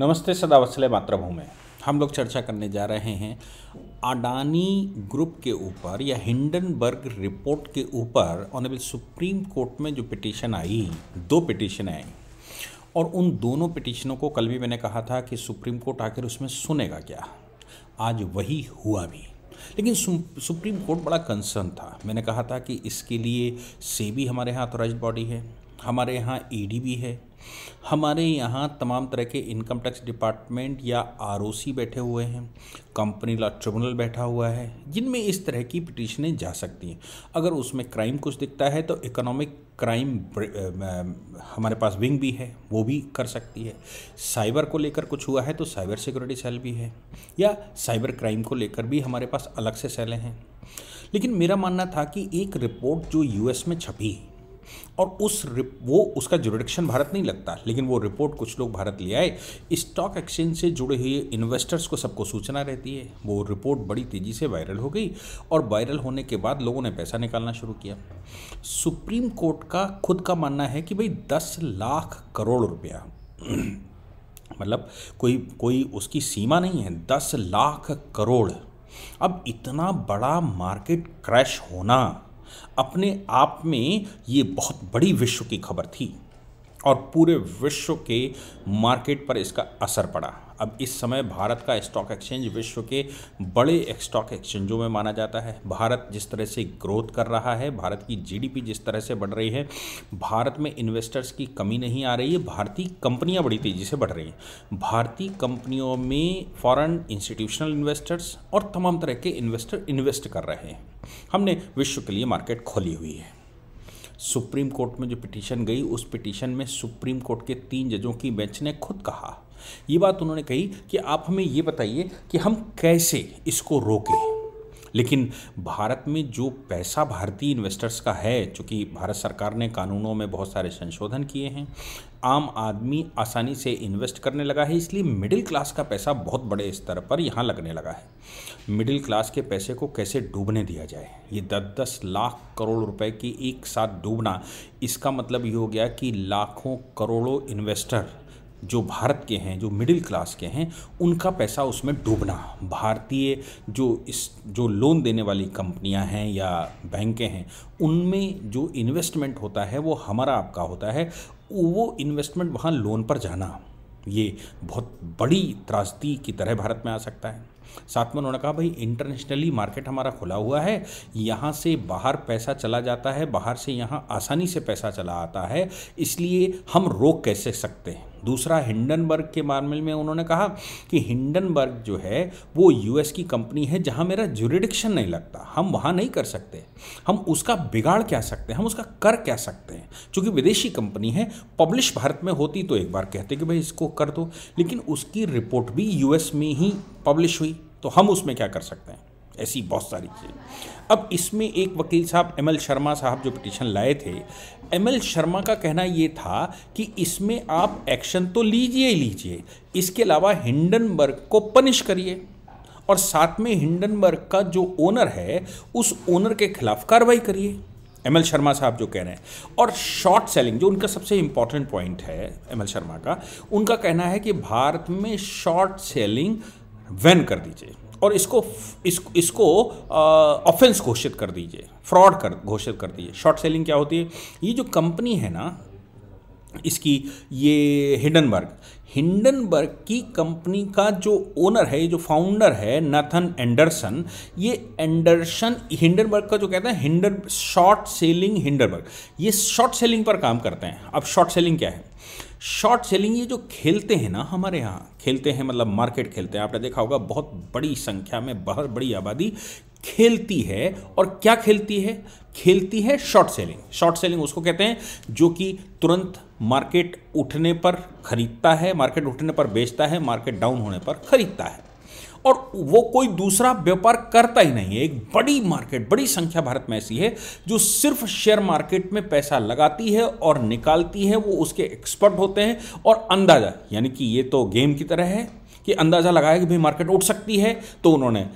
नमस्ते सदा वसले मातृभूमि हम लोग चर्चा करने जा रहे हैं अडानी ग्रुप के ऊपर या हिंडनबर्ग रिपोर्ट के ऊपर ऑनरेबल सुप्रीम कोर्ट में जो पिटीशन आई दो पिटीशन आई और उन दोनों पिटीशनों को कल भी मैंने कहा था कि सुप्रीम कोर्ट आखिर उसमें सुनेगा क्या आज वही हुआ भी लेकिन सुप्रीम कोर्ट बड़ा कंसर्न था मैंने कहा था कि इसके लिए सेबी हमारे यहाँ अथोराइज बॉडी है हमारे यहाँ ईडी e भी है हमारे यहाँ तमाम तरह के इनकम टैक्स डिपार्टमेंट या आर बैठे हुए हैं कंपनी लॉ ट्रिब्यूनल बैठा हुआ है जिनमें इस तरह की पिटिशनें जा सकती हैं अगर उसमें क्राइम कुछ दिखता है तो इकोनॉमिक क्राइम हमारे पास विंग भी है वो भी कर सकती है साइबर को लेकर कुछ हुआ है तो साइबर सिक्योरिटी सेल भी है या साइबर क्राइम को लेकर भी हमारे पास अलग से सेलें हैं लेकिन मेरा मानना था कि एक रिपोर्ट जो यूएस में छपी और उस वो उसका जुरिडिक्शन भारत नहीं लगता लेकिन वो रिपोर्ट कुछ लोग भारत ले आए स्टॉक एक्सचेंज से जुड़े हुए इन्वेस्टर्स को सबको सूचना रहती है वो रिपोर्ट बड़ी तेज़ी से वायरल हो गई और वायरल होने के बाद लोगों ने पैसा निकालना शुरू किया सुप्रीम कोर्ट का खुद का मानना है कि भाई दस लाख करोड़ रुपया मतलब कोई कोई उसकी सीमा नहीं है दस लाख करोड़ अब इतना बड़ा मार्केट क्रैश होना अपने आप में ये बहुत बड़ी विश्व की खबर थी और पूरे विश्व के मार्केट पर इसका असर पड़ा अब इस समय भारत का स्टॉक एक्सचेंज विश्व के बड़े स्टॉक एक्सचेंजों में माना जाता है भारत जिस तरह से ग्रोथ कर रहा है भारत की जीडीपी जिस तरह से बढ़ रही है भारत में इन्वेस्टर्स की कमी नहीं आ रही है भारतीय कंपनियां बड़ी तेज़ी से बढ़ रही हैं भारतीय कंपनियों में फ़ॉरन इंस्टीट्यूशनल इन्वेस्टर्स और तमाम तरह के इन्वेस्टर इन्वेस्ट कर रहे हैं हमने विश्व के लिए मार्केट खोली हुई है सुप्रीम कोर्ट में जो पिटीशन गई उस पिटीशन में सुप्रीम कोर्ट के तीन जजों की बेंच ने खुद कहा ये बात उन्होंने कही कि आप हमें ये बताइए कि हम कैसे इसको रोकें लेकिन भारत में जो पैसा भारतीय इन्वेस्टर्स का है चूँकि भारत सरकार ने कानूनों में बहुत सारे संशोधन किए हैं आम आदमी आसानी से इन्वेस्ट करने लगा है इसलिए मिडिल क्लास का पैसा बहुत बड़े स्तर पर यहाँ लगने लगा है मिडिल क्लास के पैसे को कैसे डूबने दिया जाए ये दस दस लाख करोड़ रुपए की एक साथ डूबना इसका मतलब ये हो गया कि लाखों करोड़ों इन्वेस्टर जो भारत के हैं जो मिडिल क्लास के हैं उनका पैसा उसमें डूबना भारतीय जो इस जो लोन देने वाली कंपनियां हैं या बैंकें हैं उनमें जो इन्वेस्टमेंट होता है वो हमारा आपका होता है वो इन्वेस्टमेंट वहाँ लोन पर जाना ये बहुत बड़ी त्रासदी की तरह भारत में आ सकता है साथ में उन्होंने कहा भाई इंटरनेशनली मार्केट हमारा खुला हुआ है यहाँ से बाहर पैसा चला जाता है बाहर से यहाँ आसानी से पैसा चला आता है इसलिए हम रोक कैसे सकते हैं दूसरा हिंडनबर्ग के मामले में उन्होंने कहा कि हिंडनबर्ग जो है वो यूएस की कंपनी है जहां मेरा जुरिडिक्शन नहीं लगता हम वहां नहीं कर सकते हम उसका बिगाड़ क्या सकते हैं हम उसका कर क्या सकते हैं क्योंकि विदेशी कंपनी है पब्लिश भारत में होती तो एक बार कहते कि भाई इसको कर दो लेकिन उसकी रिपोर्ट भी यूएस में ही पब्लिश हुई तो हम उसमें क्या कर सकते हैं ऐसी बहुत सारी चीज़ें अब इसमें एक वकील साहब एम शर्मा साहब जो पिटिशन लाए थे एम शर्मा का कहना ये था कि इसमें आप एक्शन तो लीजिए ही लीजिए इसके अलावा हिंडनबर्ग को पनिश करिए और साथ में हिंडनबर्ग का जो ओनर है उस ओनर के खिलाफ कार्रवाई करिए एम एल शर्मा साहब जो कह रहे हैं और शॉर्ट सेलिंग जो उनका सबसे इंपॉर्टेंट पॉइंट है एम एल शर्मा का उनका कहना है कि भारत में शॉर्ट सेलिंग वैन कर दीजिए और इसको इस, इसको ऑफेंस घोषित कर दीजिए फ्रॉड कर घोषित कर दीजिए शॉर्ट सेलिंग क्या होती है ये जो कंपनी है ना इसकी ये हिंडनबर्ग हिंडनबर्ग की कंपनी का जो ओनर है जो फाउंडर है नथन एंडरसन ये एंडरसन हिंडनबर्ग का जो कहते हैं हिंडन शॉर्ट सेलिंग हिंडनबर्ग ये शॉर्ट सेलिंग पर काम करते हैं अब शॉर्ट सेलिंग क्या है शॉर्ट सेलिंग ये जो खेलते हैं ना हमारे यहाँ खेलते हैं मतलब मार्केट खेलते हैं आपने देखा होगा बहुत बड़ी संख्या में बहुत बड़ी आबादी खेलती है और क्या खेलती है खेलती है शॉर्ट सेलिंग शॉर्ट सेलिंग उसको कहते हैं जो कि तुरंत मार्केट उठने पर खरीदता है मार्केट उठने पर बेचता है मार्केट डाउन होने पर खरीदता है और वो कोई दूसरा व्यापार करता ही नहीं है एक बड़ी मार्केट बड़ी संख्या भारत में ऐसी है जो सिर्फ शेयर मार्केट में पैसा लगाती है और निकालती है वो उसके एक्सपर्ट होते हैं और अंदाजा यानी कि ये तो गेम की तरह है कि अंदाज़ा लगाया कि भाई मार्केट उठ सकती है तो उन्होंने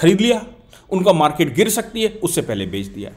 खरीद लिया उनका मार्केट गिर सकती है उससे पहले बेच दिया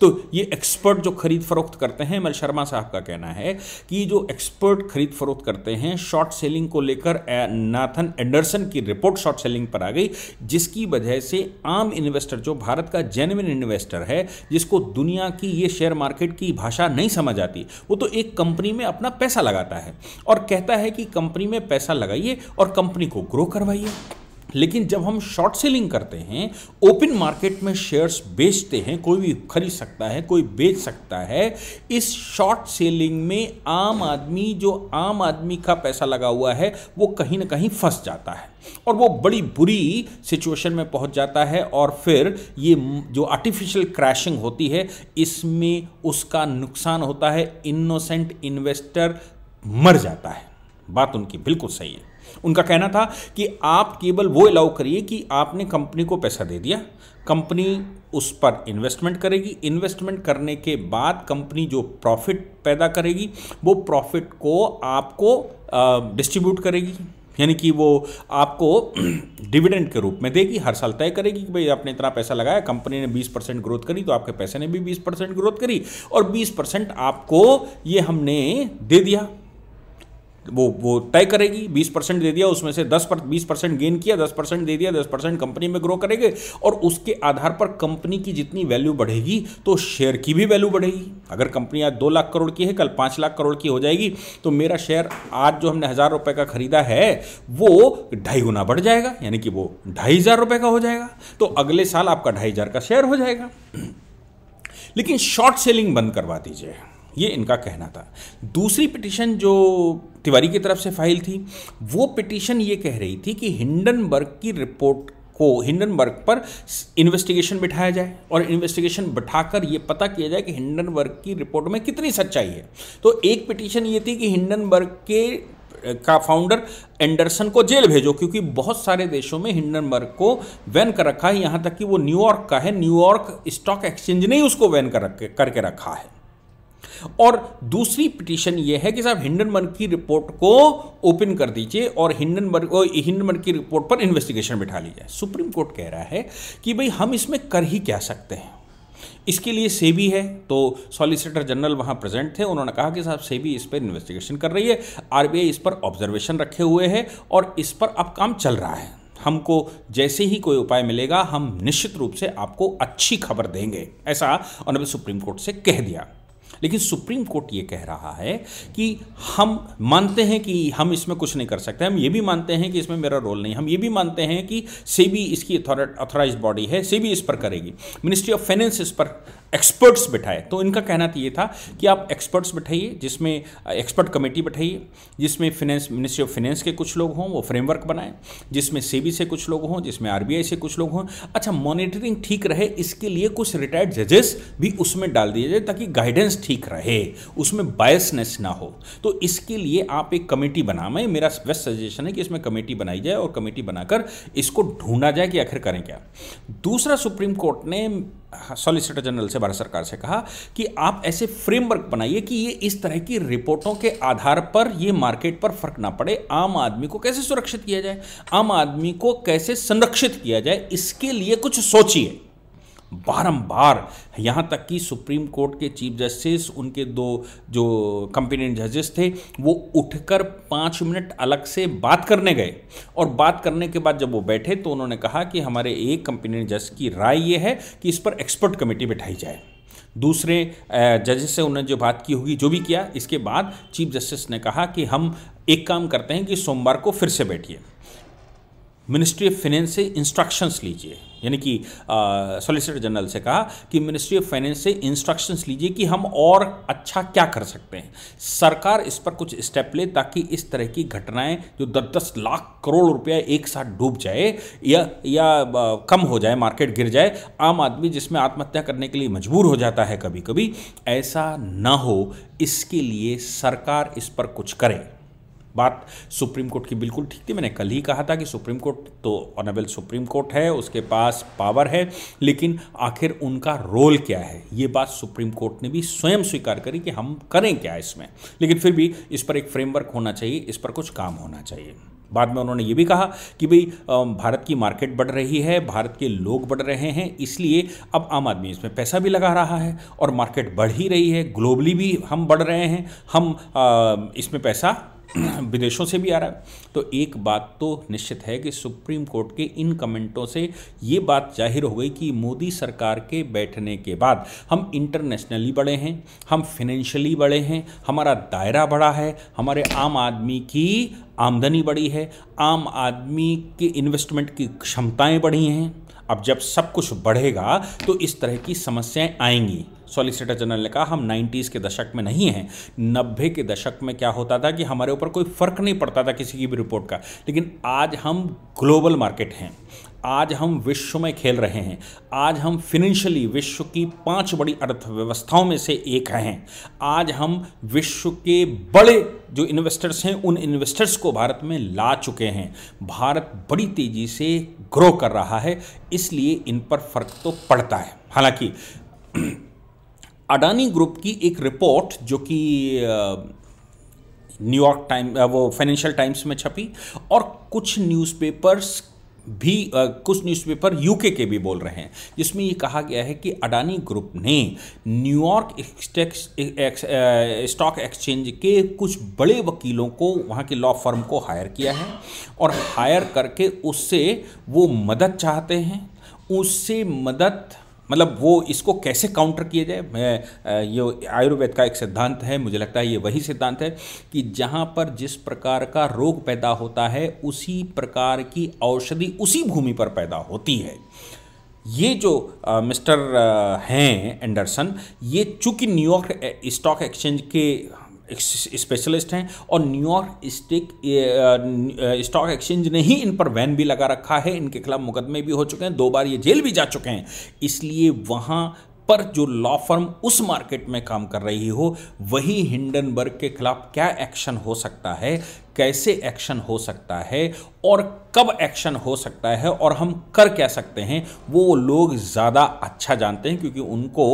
तो ये एक्सपर्ट जो खरीद फरोख्त करते हैं मेरे शर्मा साहब का कहना है कि जो एक्सपर्ट खरीद फरोख्त करते हैं शॉर्ट सेलिंग को लेकर नाथन एंडरसन की रिपोर्ट शॉर्ट सेलिंग पर आ गई जिसकी वजह से आम इन्वेस्टर जो भारत का जेन्यन इन्वेस्टर है जिसको दुनिया की ये शेयर मार्केट की भाषा नहीं समझ आती वो तो एक कंपनी में अपना पैसा लगाता है और कहता है कि कंपनी में पैसा लगाइए और कंपनी को ग्रो करवाइए लेकिन जब हम शॉर्ट सेलिंग करते हैं ओपन मार्केट में शेयर्स बेचते हैं कोई भी खरीद सकता है कोई बेच सकता है इस शॉर्ट सेलिंग में आम आदमी जो आम आदमी का पैसा लगा हुआ है वो कहीं ना कहीं फंस जाता है और वो बड़ी बुरी सिचुएशन में पहुंच जाता है और फिर ये जो आर्टिफिशियल क्रैशिंग होती है इसमें उसका नुकसान होता है इनोसेंट इन्वेस्टर मर जाता है बात उनकी बिल्कुल सही है उनका कहना था कि आप केवल वो अलाउ करिए कि आपने कंपनी को पैसा दे दिया कंपनी उस पर इन्वेस्टमेंट करेगी इन्वेस्टमेंट करने के बाद कंपनी जो प्रॉफिट पैदा करेगी वो प्रॉफिट को आपको डिस्ट्रीब्यूट करेगी यानी कि वो आपको डिविडेंड के रूप में देगी हर साल तय करेगी कि भाई आपने इतना पैसा लगाया कंपनी ने 20 परसेंट ग्रोथ करी तो आपके पैसे ने भी 20 परसेंट ग्रोथ करी और 20 परसेंट आपको ये हमने दे दिया वो वो तय करेगी 20 परसेंट दे दिया उसमें से 10 पर बीस परसेंट गेन किया 10 परसेंट दे दिया 10 परसेंट कंपनी में ग्रो करेंगे और उसके आधार पर कंपनी की जितनी वैल्यू बढ़ेगी तो शेयर की भी वैल्यू बढ़ेगी अगर कंपनी आज दो लाख करोड़ की है कल पाँच लाख करोड़ की हो जाएगी तो मेरा शेयर आज जो हमने हज़ार रुपये का खरीदा है वो ढाई गुना बढ़ जाएगा यानी कि वो ढाई हज़ार का हो जाएगा तो अगले साल आपका ढाई हज़ार का शेयर हो जाएगा लेकिन शॉर्ट सेलिंग बंद करवा दीजिए ये इनका कहना था दूसरी पिटीशन जो तिवारी की तरफ से फाइल थी वो पिटीशन ये कह रही थी कि हिंडनबर्ग की रिपोर्ट को हिंडनबर्ग पर इन्वेस्टिगेशन बिठाया जाए और इन्वेस्टिगेशन बिठाकर ये पता किया जाए कि हिंडनबर्ग की रिपोर्ट में कितनी सच्चाई है तो एक पिटीशन ये थी कि हिंडनबर्ग के का फाउंडर एंडरसन को जेल भेजो क्योंकि बहुत सारे देशों में हिंडनबर्ग को वैन कर रखा है यहाँ तक कि वो न्यूयॉर्क का है न्यूयॉर्क स्टॉक एक्सचेंज ने ही उसको वैन कर करके रखा है और दूसरी पिटीशन यह है कि साहब हिंडनबर्ग की रिपोर्ट को ओपन कर दीजिए और हिंडनबर्ग हिंडनबर्ग की रिपोर्ट पर इन्वेस्टिगेशन बिठा लीजिए सुप्रीम कोर्ट कह रहा है कि भाई हम इसमें कर ही क्या सकते हैं इसके लिए सेबी है तो सॉलिसिटर जनरल वहां प्रेजेंट थे उन्होंने कहा कि साहब सेबी इस पर इन्वेस्टिगेशन कर रही है आरबीआई इस पर ऑब्जर्वेशन रखे हुए है और इस पर अब काम चल रहा है हमको जैसे ही कोई उपाय मिलेगा हम निश्चित रूप से आपको अच्छी खबर देंगे ऐसा उन्होंने सुप्रीम कोर्ट से कह दिया लेकिन सुप्रीम कोर्ट ये कह रहा है कि हम मानते हैं कि हम इसमें कुछ नहीं कर सकते हम ये भी मानते हैं कि इसमें मेरा रोल नहीं हम ये भी मानते हैं कि सेबी इसकी अथॉराइज बॉडी है सेबी इस पर करेगी मिनिस्ट्री ऑफ फाइनेंस इस पर एक्सपर्ट्स बैठाए तो इनका कहना तो ये था कि आप एक्सपर्ट्स बैठाइए जिसमें एक्सपर्ट कमेटी बैठाइए जिसमें फिनेंस मिनिस्ट्री ऑफ फाइनेंस के कुछ लोग हों वो फ्रेमवर्क बनाएं जिसमें सेबी से कुछ लोग हों जिसमें आरबीआई से कुछ लोग हों अच्छा मॉनिटरिंग ठीक रहे इसके लिए कुछ रिटायर्ड जजेस भी उसमें डाल दिए जाए ताकि गाइडेंस ठीक रहे उसमें बायसनेस ना हो तो इसके लिए आप एक कमेटी बना मैं मेरा बेस्ट सजेशन है कि इसमें कमेटी बनाई जाए और कमेटी बनाकर इसको ढूंढा जाए कि आखिर करें क्या दूसरा सुप्रीम कोर्ट ने सॉलिसिटर हाँ, जनरल से भारत सरकार से कहा कि आप ऐसे फ्रेमवर्क बनाइए कि ये इस तरह की रिपोर्टों के आधार पर ये मार्केट पर फर्क ना पड़े आम आदमी को कैसे सुरक्षित किया जाए आम आदमी को कैसे संरक्षित किया जाए इसके लिए कुछ सोचिए बारंबार यहाँ तक कि सुप्रीम कोर्ट के चीफ जस्टिस उनके दो जो कंपिनेंट जजेस थे वो उठकर पाँच मिनट अलग से बात करने गए और बात करने के बाद जब वो बैठे तो उन्होंने कहा कि हमारे एक कंपिनेंट जज की राय ये है कि इस पर एक्सपर्ट कमेटी बैठाई जाए दूसरे जजेस से उन्होंने जो बात की होगी जो भी किया इसके बाद चीफ जस्टिस ने कहा कि हम एक काम करते हैं कि सोमवार को फिर से बैठिए मिनिस्ट्री ऑफ फाइनेंस से इंस्ट्रक्शंस लीजिए यानी कि सॉलिसिटर जनरल से कहा कि मिनिस्ट्री ऑफ फाइनेंस से इंस्ट्रक्शंस लीजिए कि हम और अच्छा क्या कर सकते हैं सरकार इस पर कुछ स्टेप ले ताकि इस तरह की घटनाएं जो दस दस लाख करोड़ रुपया एक साथ डूब जाए या या कम हो जाए मार्केट गिर जाए आम आदमी जिसमें आत्महत्या करने के लिए मजबूर हो जाता है कभी कभी ऐसा ना हो इसके लिए सरकार इस पर कुछ करे बात सुप्रीम कोर्ट की बिल्कुल ठीक थी मैंने कल ही कहा था कि सुप्रीम कोर्ट तो ऑनरेबल सुप्रीम कोर्ट है उसके पास पावर है लेकिन आखिर उनका रोल क्या है ये बात सुप्रीम कोर्ट ने भी स्वयं स्वीकार करी कि हम करें क्या इसमें लेकिन फिर भी इस पर एक फ्रेमवर्क होना चाहिए इस पर कुछ काम होना चाहिए बाद में उन्होंने ये भी कहा कि भाई भारत की मार्केट बढ़ रही है भारत के लोग बढ़ रहे हैं इसलिए अब आम आदमी इसमें पैसा भी लगा रहा है और मार्केट बढ़ ही रही है ग्लोबली भी हम बढ़ रहे हैं हम इसमें पैसा विदेशों से भी आ रहा है तो एक बात तो निश्चित है कि सुप्रीम कोर्ट के इन कमेंटों से ये बात जाहिर हो गई कि मोदी सरकार के बैठने के बाद हम इंटरनेशनली बड़े हैं हम फाइनेंशियली बड़े हैं हमारा दायरा बड़ा है हमारे आम आदमी की आमदनी बढ़ी है आम आदमी के इन्वेस्टमेंट की क्षमताएं बढ़ी हैं अब जब सब कुछ बढ़ेगा तो इस तरह की समस्याएं आएंगी सॉलिसिटर जनरल ने कहा हम 90s के दशक में नहीं हैं नब्बे के दशक में क्या होता था कि हमारे ऊपर कोई फ़र्क नहीं पड़ता था किसी की भी रिपोर्ट का लेकिन आज हम ग्लोबल मार्केट हैं आज हम विश्व में खेल रहे हैं आज हम फिनेंशियली विश्व की पांच बड़ी अर्थव्यवस्थाओं में से एक हैं आज हम विश्व के बड़े जो इन्वेस्टर्स हैं उन इन्वेस्टर्स को भारत में ला चुके हैं भारत बड़ी तेज़ी से ग्रो कर रहा है इसलिए इन पर फ़र्क तो पड़ता है हालांकि अडानी ग्रुप की एक रिपोर्ट जो कि न्यूयॉर्क टाइम वो फाइनेंशियल टाइम्स में छपी और कुछ न्यूज़पेपर्स भी आ, कुछ न्यूज़पेपर यूके के भी बोल रहे हैं जिसमें ये कहा गया है कि अडानी ग्रुप ने न्यूयॉर्क स्टॉक एक्सचेंज के कुछ बड़े वकीलों को वहाँ के लॉ फर्म को हायर किया है और हायर करके उससे वो मदद चाहते हैं उससे मदद मतलब वो इसको कैसे काउंटर किया जाए मैं ये आयुर्वेद का एक सिद्धांत है मुझे लगता है ये वही सिद्धांत है कि जहाँ पर जिस प्रकार का रोग पैदा होता है उसी प्रकार की औषधि उसी भूमि पर पैदा होती है ये जो आ, मिस्टर आ, हैं एंडरसन ये चूंकि न्यूयॉर्क स्टॉक एक्सचेंज के स्पेशलिस्ट हैं और न्यूयॉर्क स्टिक स्टॉक एक्सचेंज ने ही इन पर वैन भी लगा रखा है इनके खिलाफ मुकदमे भी हो चुके हैं दो बार ये जेल भी जा चुके हैं इसलिए वहाँ पर जो लॉ फर्म उस मार्केट में काम कर रही हो वही हिंडनबर्ग के खिलाफ क्या एक्शन हो सकता है कैसे एक्शन हो सकता है और कब एक्शन हो सकता है और हम कर क्या सकते हैं वो लोग ज़्यादा अच्छा जानते हैं क्योंकि उनको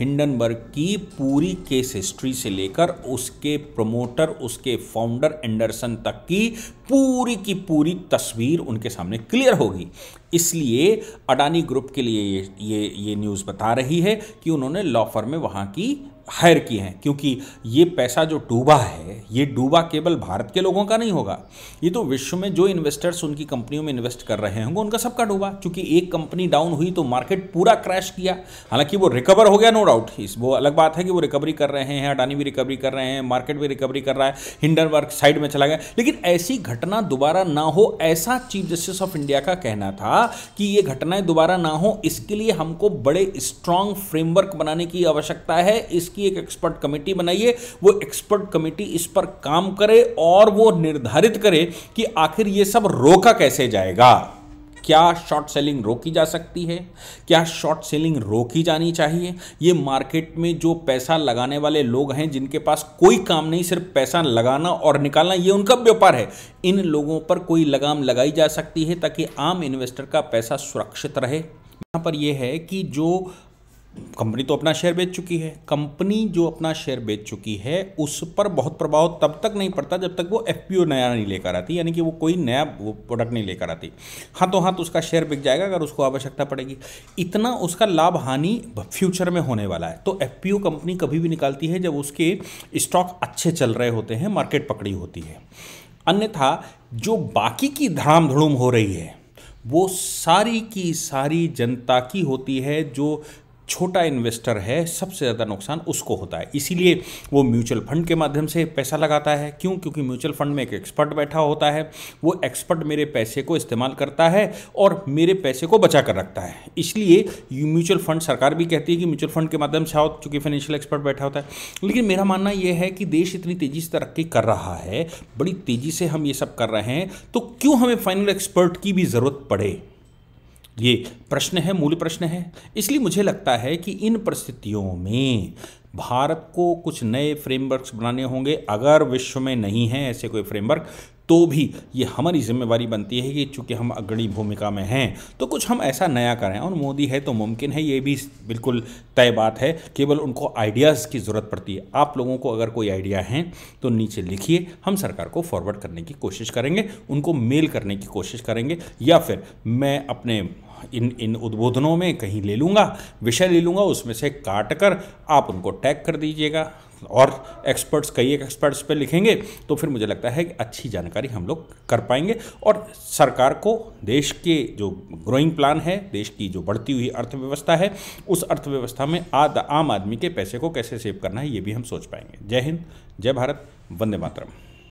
हिंडनबर्ग की पूरी केस हिस्ट्री से लेकर उसके प्रमोटर उसके फाउंडर एंडरसन तक की पूरी की पूरी तस्वीर उनके सामने क्लियर होगी इसलिए अडानी ग्रुप के लिए ये ये ये न्यूज़ बता रही है कि उन्होंने लॉ फर्म में वहाँ की हायर किए हैं क्योंकि ये पैसा जो डूबा है ये डूबा केवल भारत के लोगों का नहीं होगा ये तो विश्व में जो इन्वेस्टर्स उनकी कंपनियों में इन्वेस्ट कर रहे होंगे उनका सबका डूबा क्योंकि एक कंपनी डाउन हुई तो मार्केट पूरा क्रैश किया हालांकि वो रिकवर हो गया नो डाउट इस वो अलग बात है कि वो रिकवरी कर रहे हैं अडानी भी रिकवरी कर रहे हैं मार्केट भी रिकवरी कर रहा है हिंडनबर्ग साइड में चला गया लेकिन ऐसी घटना दोबारा ना हो ऐसा चीफ जस्टिस ऑफ इंडिया का कहना था कि ये घटनाएं दोबारा ना हो इसके लिए हमको बड़े स्ट्रांग फ्रेमवर्क बनाने की आवश्यकता है इस इसकी एक एक्सपर्ट कमेटी बनाइए वो एक्सपर्ट कमेटी इस पर काम करे और वो निर्धारित करे कि आखिर ये सब रोका कैसे जाएगा क्या शॉर्ट सेलिंग रोकी जा सकती है क्या शॉर्ट सेलिंग रोकी जानी चाहिए ये मार्केट में जो पैसा लगाने वाले लोग हैं जिनके पास कोई काम नहीं सिर्फ पैसा लगाना और निकालना ये उनका व्यापार है इन लोगों पर कोई लगाम लगाई जा सकती है ताकि आम इन्वेस्टर का पैसा सुरक्षित रहे यहाँ पर यह है कि जो कंपनी तो अपना शेयर बेच चुकी है कंपनी जो अपना शेयर बेच चुकी है उस पर बहुत प्रभाव तब तक नहीं पड़ता जब तक वो एफ नया नहीं लेकर आती यानी कि वो कोई नया वो प्रोडक्ट नहीं लेकर आती हाँ तो हाँ तो उसका शेयर बिक जाएगा अगर उसको आवश्यकता पड़ेगी इतना उसका लाभ हानि फ्यूचर में होने वाला है तो एफ कंपनी कभी भी निकालती है जब उसके स्टॉक अच्छे चल रहे होते हैं मार्केट पकड़ी होती है अन्यथा जो बाकी की धड़ाम धड़ूम हो रही है वो सारी की सारी जनता की होती है जो छोटा इन्वेस्टर है सबसे ज़्यादा नुकसान उसको होता है इसीलिए वो म्यूचुअल फंड के माध्यम से पैसा लगाता है क्यों क्योंकि म्यूचुअल फंड में एक एक्सपर्ट बैठा होता है वो एक्सपर्ट मेरे पैसे को इस्तेमाल करता है और मेरे पैसे को बचा कर रखता है इसलिए म्यूचुअल फंड सरकार भी कहती है कि म्यूचुअल फंड के माध्यम से आओ चूँकि फाइनेंशियल एक्सपर्ट बैठा होता है लेकिन मेरा मानना यह है कि देश इतनी तेज़ी से तरक्की कर रहा है बड़ी तेज़ी से हम ये सब कर रहे हैं तो क्यों हमें फाइनल एक्सपर्ट की भी ज़रूरत पड़े ये प्रश्न है मूल प्रश्न है इसलिए मुझे लगता है कि इन परिस्थितियों में भारत को कुछ नए फ्रेमवर्क्स बनाने होंगे अगर विश्व में नहीं है ऐसे कोई फ्रेमवर्क तो भी ये हमारी जिम्मेवारी बनती है कि चूंकि हम अग्रणी भूमिका में हैं तो कुछ हम ऐसा नया करें और मोदी है तो मुमकिन है ये भी बिल्कुल तय बात है केवल उनको आइडियाज़ की ज़रूरत पड़ती है आप लोगों को अगर कोई आइडिया है तो नीचे लिखिए हम सरकार को फॉरवर्ड करने की कोशिश करेंगे उनको मेल करने की कोशिश करेंगे या फिर मैं अपने इन इन उद्बोधनों में कहीं ले लूँगा विषय ले लूँगा उसमें से काट कर आप उनको टैग कर दीजिएगा और एक्सपर्ट्स कई एक एक्सपर्ट्स पे लिखेंगे तो फिर मुझे लगता है कि अच्छी जानकारी हम लोग कर पाएंगे और सरकार को देश के जो ग्रोइंग प्लान है देश की जो बढ़ती हुई अर्थव्यवस्था है उस अर्थव्यवस्था में आद आम आदमी के पैसे को कैसे सेव करना है ये भी हम सोच पाएंगे जय हिंद जय भारत वंदे मातरम